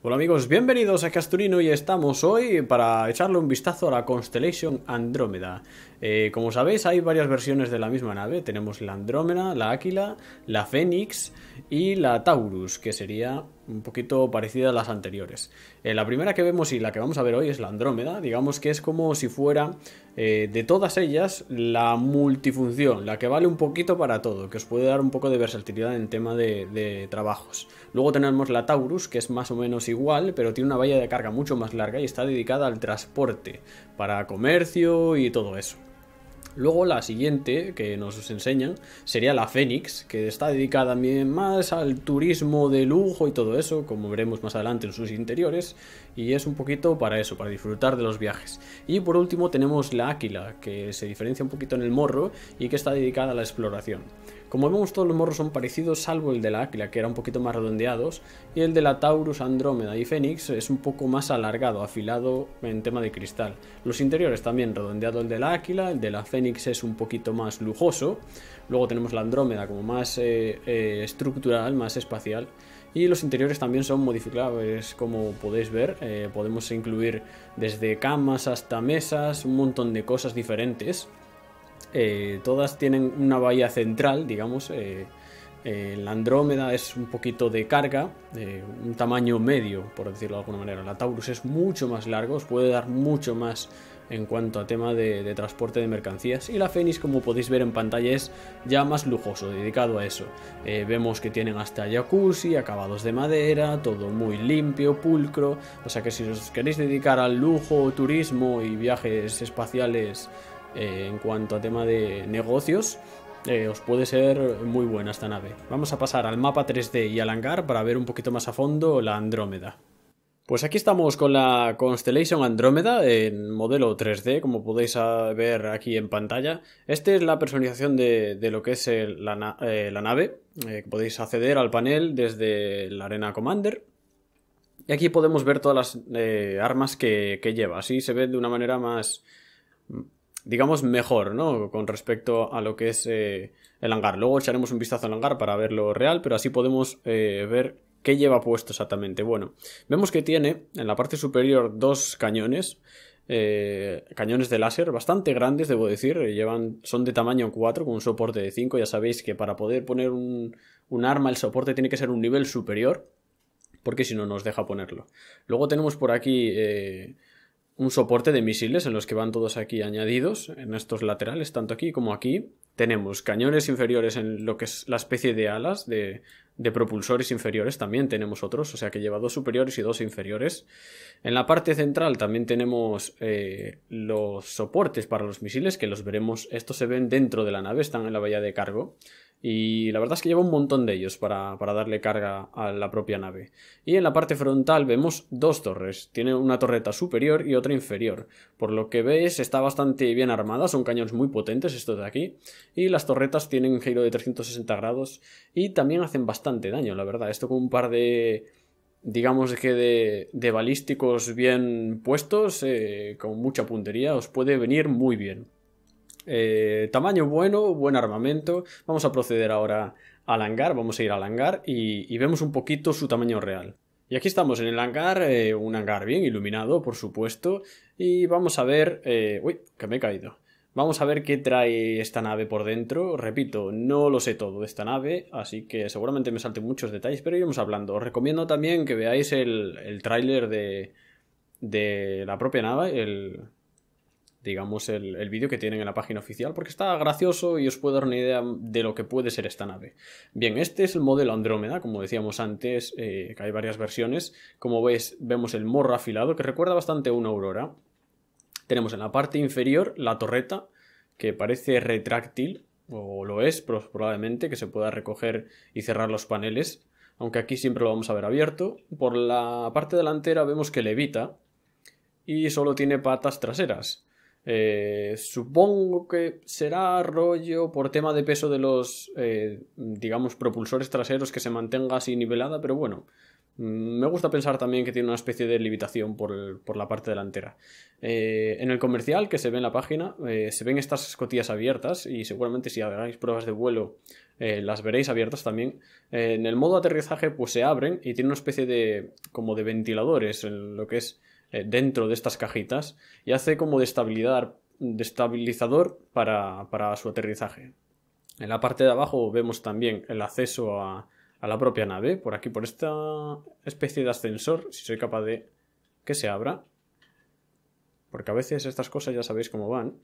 Hola amigos, bienvenidos a Casturino y estamos hoy para echarle un vistazo a la Constellation Andrómeda. Eh, como sabéis hay varias versiones de la misma nave, tenemos la Andrómeda, la Áquila, la Fénix y la Taurus, que sería un poquito parecida a las anteriores. Eh, la primera que vemos y la que vamos a ver hoy es la Andrómeda, digamos que es como si fuera eh, de todas ellas la multifunción, la que vale un poquito para todo, que os puede dar un poco de versatilidad en tema de, de trabajos. Luego tenemos la Taurus, que es más o menos igual, pero tiene una valla de carga mucho más larga y está dedicada al transporte, para comercio y todo eso. Luego la siguiente que nos enseñan sería la Fénix, que está dedicada más al turismo de lujo y todo eso, como veremos más adelante en sus interiores, y es un poquito para eso, para disfrutar de los viajes. Y por último tenemos la Áquila, que se diferencia un poquito en el morro y que está dedicada a la exploración. Como vemos todos los morros son parecidos salvo el de la Áquila, que era un poquito más redondeados, y el de la Taurus, Andrómeda y Fénix es un poco más alargado, afilado en tema de cristal. Los interiores también redondeado el de la Áquila, el de la es un poquito más lujoso. Luego tenemos la Andrómeda como más eh, eh, estructural, más espacial. Y los interiores también son modificables, como podéis ver. Eh, podemos incluir desde camas hasta mesas, un montón de cosas diferentes. todas tienen una bahía central, digamos. la Andrómeda es un poquito de carga, un tamaño medio, por decirlo de alguna manera. La Taurus es mucho más largo, os puede dar mucho más en cuanto a tema de, transporte de mercancías. Y la Fenix, como podéis ver en pantalla, es ya más lujoso, dedicado a eso. Eh, vemos que tienen hasta jacuzzi, acabados de madera, todo muy limpio, pulcro. O sea que si os queréis dedicar al lujo, turismo y viajes espaciales eh, en cuanto a tema de negocios, eh, os puede ser muy buena esta nave. Vamos a pasar al mapa 3D y al hangar para ver un poquito más a fondo la Andrómeda. Pues aquí estamos con la Constellation Andrómeda en modelo 3D, como podéis ver aquí en pantalla. Esta es la personalización de, lo que es eh, la, nave. Eh, podéis acceder al panel desde la Arena Commander. Y aquí podemos ver todas las eh, armas que, que, lleva. Así se ve de una manera más, digamos, mejor, ¿no? Con respecto a lo que es el hangar. Luego echaremos un vistazo al hangar para verlo real, pero así podemos ver ¿Qué lleva puesto exactamente? Bueno, vemos que tiene en la parte superior dos cañones, eh, cañones de láser bastante grandes, debo decir, llevan, son de tamaño 4 con un soporte de 5, ya sabéis que para poder poner un, arma el soporte tiene que ser un nivel superior, porque si no nos deja ponerlo. Luego tenemos por aquí eh, un soporte de misiles en los que van todos aquí añadidos, en estos laterales, tanto aquí como aquí. Tenemos cañones inferiores en lo que es la especie de alas de, de propulsores inferiores también tenemos otros, o sea que lleva dos superiores y dos inferiores. En la parte central también tenemos eh, los soportes para los misiles, que los veremos, estos se ven dentro de la nave, están en la bahía de cargo. Y la verdad es que lleva un montón de ellos para, darle carga a la propia nave. Y en la parte frontal vemos dos torres. Tiene una torreta superior y otra inferior. Por lo que veis está bastante bien armada, son cañones muy potentes estos de aquí. Y las torretas tienen un giro de 360 grados y también hacen bastante daño, la verdad. Esto con un par de digamos que de, de balísticos bien puestos, eh, con mucha puntería, os puede venir muy bien. Eh, tamaño bueno, buen armamento. Vamos a proceder ahora al hangar, vamos a ir al hangar y, vemos un poquito su tamaño real. Y aquí estamos en el hangar, eh, un hangar bien iluminado, por supuesto, y vamos a ver... Eh, uy, que me he caído. Vamos a ver qué trae esta nave por dentro. Repito, no lo sé todo de esta nave, así que seguramente me salten muchos detalles, pero iremos hablando. Os recomiendo también que veáis el, el tráiler de, de la propia nave, el, digamos, el, vídeo que tienen en la página oficial, porque está gracioso y os puedo dar una idea de lo que puede ser esta nave. Bien, este es el modelo Andrómeda, como decíamos antes, eh, que hay varias versiones. Como veis, vemos el morro afilado, que recuerda bastante a una aurora. Tenemos en la parte inferior la torreta, que parece retráctil, o lo es probablemente, que se pueda recoger y cerrar los paneles, aunque aquí siempre lo vamos a ver abierto. Por la parte delantera vemos que levita y solo tiene patas traseras. Eh, supongo que será rollo por tema de peso de los, eh, digamos, propulsores traseros que se mantenga así nivelada, pero bueno, mm, me gusta pensar también que tiene una especie de limitación por, la parte delantera. Eh, en el comercial que se ve en la página, se ven estas escotillas abiertas y seguramente si hagáis pruebas de vuelo las veréis abiertas también. en el modo aterrizaje pues se abren y tiene una especie de como de ventiladores en lo que es eh, dentro de estas cajitas y hace como de, estabilizador para, su aterrizaje. En la parte de abajo vemos también el acceso a, la propia nave, por aquí, por esta especie de ascensor, si soy capaz de que se abra. Porque a veces estas cosas ya sabéis cómo van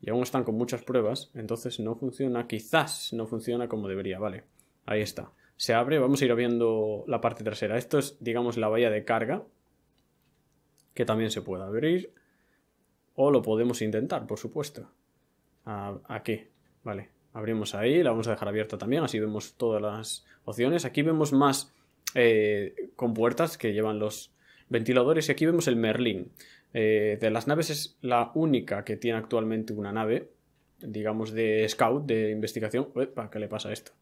y aún están con muchas pruebas, entonces no funciona, quizás no funciona como debería, vale. Ahí está. Se abre, vamos a ir viendo la parte trasera. Esto es, digamos, la valla de carga que también se pueda abrir. O lo podemos intentar, por supuesto. Aquí, vale. Abrimos ahí, la vamos a dejar abierta también, así vemos todas las opciones. Aquí vemos más eh, con puertas que llevan los ventiladores y aquí vemos el Merlin. Eh, de las naves es la única que tiene actualmente una nave, digamos, de scout, de investigación. para ¿Qué le pasa esto?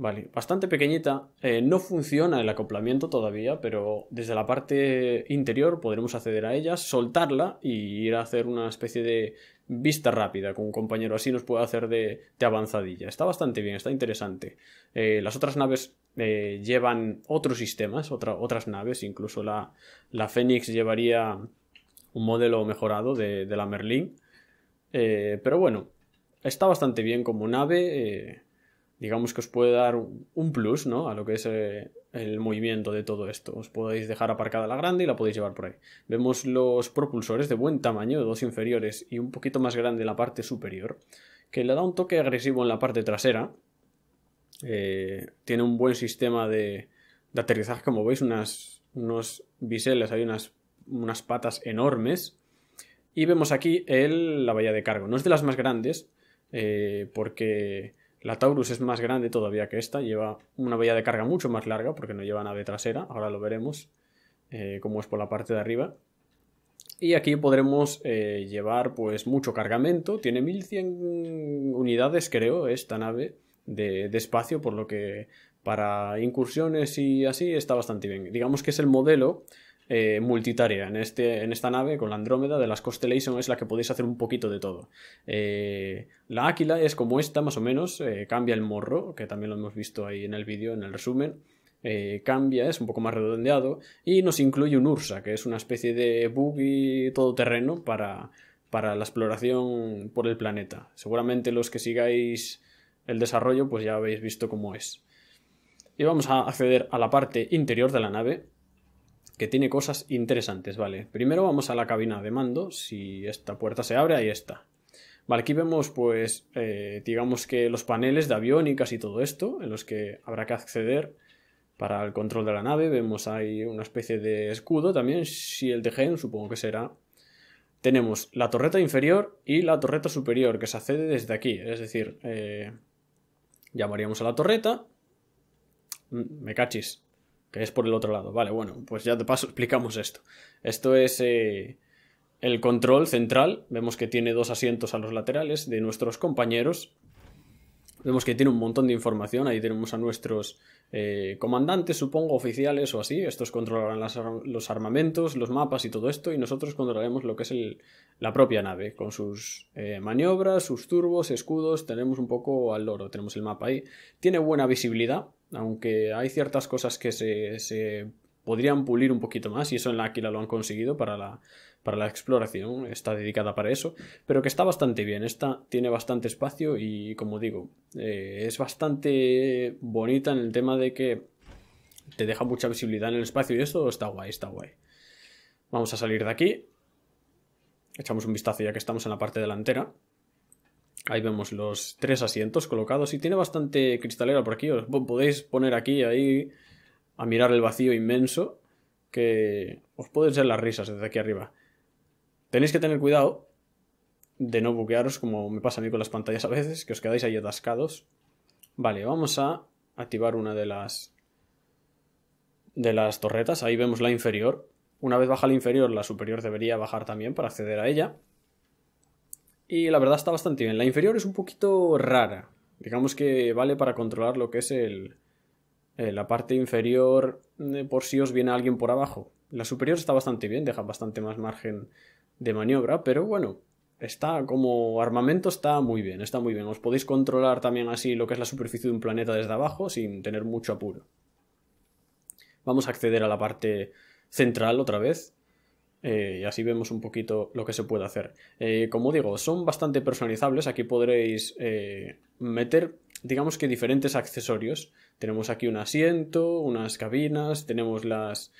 Vale, bastante pequeñita. Eh, no funciona el acoplamiento todavía, pero desde la parte interior podremos acceder a ella, soltarla y ir a hacer una especie de vista rápida con un compañero. Así nos puede hacer de, avanzadilla. Está bastante bien, está interesante. Eh, las otras naves eh, llevan otros sistemas, otras naves, incluso la, la Fénix llevaría un modelo mejorado de, de la Merlin. pero bueno, está bastante bien como nave digamos que os puede dar un plus, ¿no? A lo que es eh, el movimiento de todo esto. Os podéis dejar aparcada la grande y la podéis llevar por ahí. Vemos los propulsores de buen tamaño, dos inferiores y un poquito más grande en la parte superior, que le da un toque agresivo en la parte trasera. Eh, tiene un buen sistema de, aterrizaje, como veis, unas, unos biseles, hay unas, unas patas enormes. Y vemos aquí el, la valla de cargo. No es de las más grandes, eh, porque la Taurus es más grande todavía que esta, lleva una bella de carga mucho más larga porque no lleva nave trasera, ahora lo veremos eh, cómo es por la parte de arriba. Y aquí podremos eh, llevar pues mucho cargamento, tiene 1100 unidades creo esta nave de espacio, por lo que para incursiones y así está bastante bien. Digamos que es el modelo eh, multitarea. En, este, en esta nave, con la Andrómeda de las Constellation, es la que podéis hacer un poquito de todo. Eh, la Áquila es como esta, más o menos, eh, cambia el morro, que también lo hemos visto ahí en el vídeo, en el resumen. cambia, es un poco más redondeado, y nos incluye un Ursa, que es una especie de buggy todoterreno para, para la exploración por el planeta. Seguramente los que sigáis el desarrollo, pues ya habéis visto cómo es. Y vamos a acceder a la parte interior de la nave, que tiene cosas interesantes, ¿vale? Primero vamos a la cabina de mando, si esta puerta se abre, ahí está. Vale, aquí vemos pues, eh, digamos que los paneles de avión y todo esto, en los que habrá que acceder para el control de la nave. Vemos ahí una especie de escudo también, si el de Gen, supongo que será. Tenemos la torreta inferior y la torreta superior, que se accede desde aquí, es decir, eh, llamaríamos a la torreta, mm, me cachis, que es por el otro lado. Vale, bueno, pues ya de paso explicamos esto. Esto es eh, el control central. Vemos que tiene dos asientos a los laterales de nuestros compañeros. Vemos que tiene un montón de información. Ahí tenemos a nuestros eh, comandantes, supongo, oficiales o así. Estos controlarán los armamentos, los mapas y todo esto. Y nosotros controlaremos lo que es la propia nave, con sus eh, maniobras, sus turbos, escudos. Tenemos un poco al loro, tenemos el mapa ahí. Tiene buena visibilidad, aunque hay ciertas cosas que se, podrían pulir un poquito más y eso en la Aquila lo han conseguido para la, exploración, está dedicada para eso, pero que está bastante bien, esta tiene bastante espacio y como digo, eh, es bastante bonita en el tema de que te deja mucha visibilidad en el espacio y eso está guay, está guay. Vamos a salir de aquí, echamos un vistazo ya que estamos en la parte delantera. Ahí vemos los tres asientos colocados y tiene bastante cristalera por aquí. Os podéis poner aquí, ahí, a mirar el vacío inmenso que os pueden ser las risas desde aquí arriba. Tenéis que tener cuidado de no buquearos como me pasa a mí con las pantallas a veces, que os quedáis ahí atascados. Vale, vamos a activar una de las de las torretas. Ahí vemos la inferior. Una vez baja la inferior, la superior debería bajar también para acceder a ella y la verdad está bastante bien. La inferior es un poquito rara. Digamos que vale para controlar lo que es el, eh, la parte inferior eh, por si os viene alguien por abajo. La superior está bastante bien, deja bastante más margen de maniobra, pero bueno, está como armamento está muy bien, está muy bien. Os podéis controlar también así lo que es la superficie de un planeta desde abajo sin tener mucho apuro. Vamos a acceder a la parte central otra vez. Eh, y así vemos un poquito lo que se puede hacer. Eh, como digo, son bastante personalizables. Aquí podréis eh, meter, digamos que diferentes accesorios. Tenemos aquí un asiento, unas cabinas, tenemos las,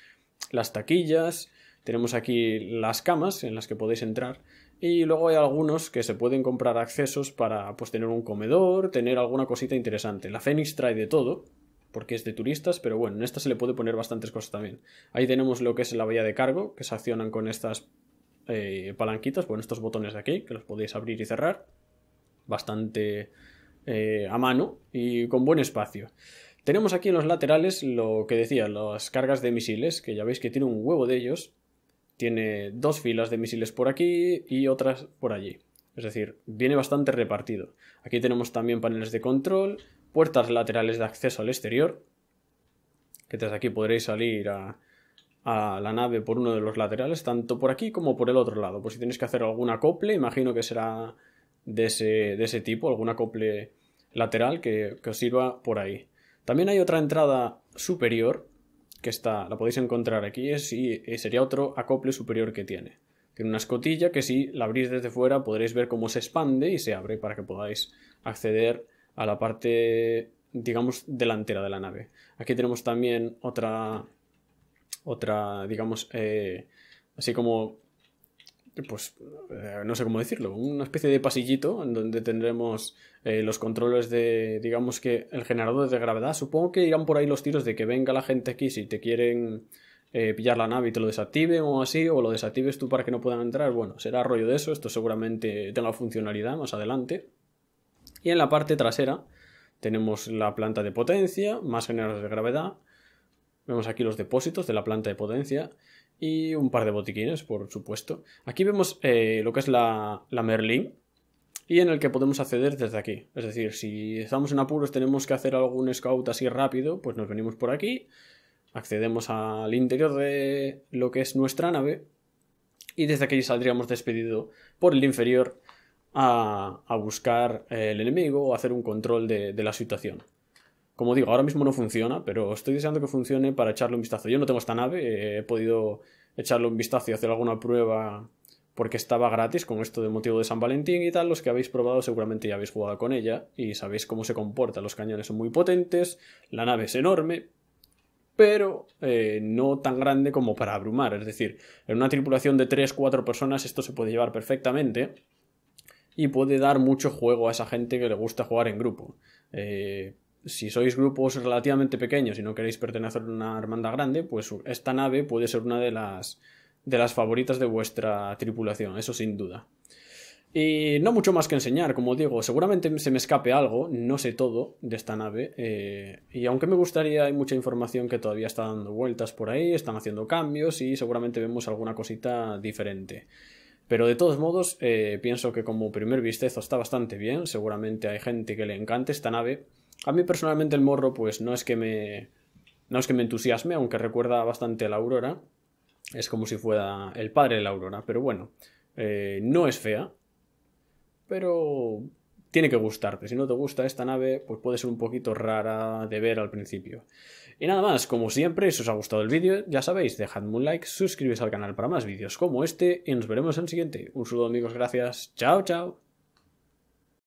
taquillas, tenemos aquí las camas en las que podéis entrar. Y luego hay algunos que se pueden comprar accesos para pues, tener un comedor, tener alguna cosita interesante. La Fénix trae de todo, porque es de turistas, pero bueno, en esta se le puede poner bastantes cosas también. Ahí tenemos lo que es la bahía de cargo, que se accionan con estas eh, palanquitas, bueno, estos botones de aquí, que los podéis abrir y cerrar, bastante eh, a mano y con buen espacio. Tenemos aquí en los laterales lo que decía, las cargas de misiles, que ya veis que tiene un huevo de ellos. Tiene dos filas de misiles por aquí y otras por allí. Es decir, viene bastante repartido. Aquí tenemos también paneles de control, puertas laterales de acceso al exterior, que desde aquí podréis salir a, la nave por uno de los laterales, tanto por aquí como por el otro lado. Pues si tenéis que hacer algún acople, imagino que será de ese, tipo, algún acople lateral que, que, os sirva por ahí. También hay otra entrada superior, que está, la podéis encontrar aquí, es, y eh, sería otro acople superior que tiene una escotilla que si la abrís desde fuera podréis ver cómo se expande y se abre para que podáis acceder a la parte, digamos, delantera de la nave. Aquí tenemos también otra, otra, digamos, eh, así como, pues, eh, no sé cómo decirlo, una especie de pasillito en donde tendremos eh, los controles de, digamos que, el generador de gravedad. Supongo que irán por ahí los tiros de que venga la gente aquí si te quieren eh, pillar la nave y te lo desactive o así, o lo desactives tú para que no puedan entrar. Bueno, será rollo de eso, esto seguramente tenga funcionalidad más adelante. Y en la parte trasera tenemos la planta de potencia, más generadores de gravedad. Vemos aquí los depósitos de la planta de potencia y un par de botiquines, por supuesto. Aquí vemos eh, lo que es la, la Merlin, y en el que podemos acceder desde aquí. Es decir, si estamos en apuros, tenemos que hacer algún scout así rápido, pues nos venimos por aquí Accedemos al interior de lo que es nuestra nave y desde aquí saldríamos despedido por el inferior a, buscar el enemigo o hacer un control de, de la situación. Como digo, ahora mismo no funciona, pero estoy deseando que funcione para echarle un vistazo. Yo no tengo esta nave, he podido echarle un vistazo y hacer alguna prueba porque estaba gratis con esto de motivo de San Valentín y tal. Los que habéis probado seguramente ya habéis jugado con ella y sabéis cómo se comporta. Los cañones son muy potentes, la nave es enorme, pero eh, no tan grande como para abrumar. Es decir, en una tripulación de 3-4 personas esto se puede llevar perfectamente y puede dar mucho juego a esa gente que le gusta jugar en grupo. Eh, si sois grupos relativamente pequeños y no queréis pertenecer a una hermandad grande, pues esta nave puede ser una de las, de las favoritas de vuestra tripulación, eso sin duda. Y no mucho más que enseñar, como digo, seguramente se me escape algo, no sé todo de esta nave, eh, y aunque me gustaría, hay mucha información que todavía está dando vueltas por ahí, están haciendo cambios y seguramente vemos alguna cosita diferente. Pero de todos modos, eh, pienso que como primer vistezo está bastante bien, seguramente hay gente que le encante esta nave. A mí personalmente el morro pues no es que me, no es que me entusiasme, aunque recuerda bastante a la Aurora, es como si fuera el padre de la Aurora, pero bueno, eh, no es fea, pero tiene que gustarte. Si no te gusta esta nave, pues puede ser un poquito rara de ver al principio. Y nada más, como siempre, si os ha gustado el vídeo, ya sabéis, dejadme un like, suscribíos al canal para más vídeos como este y nos veremos en el siguiente. Un saludo amigos, gracias, chao chao.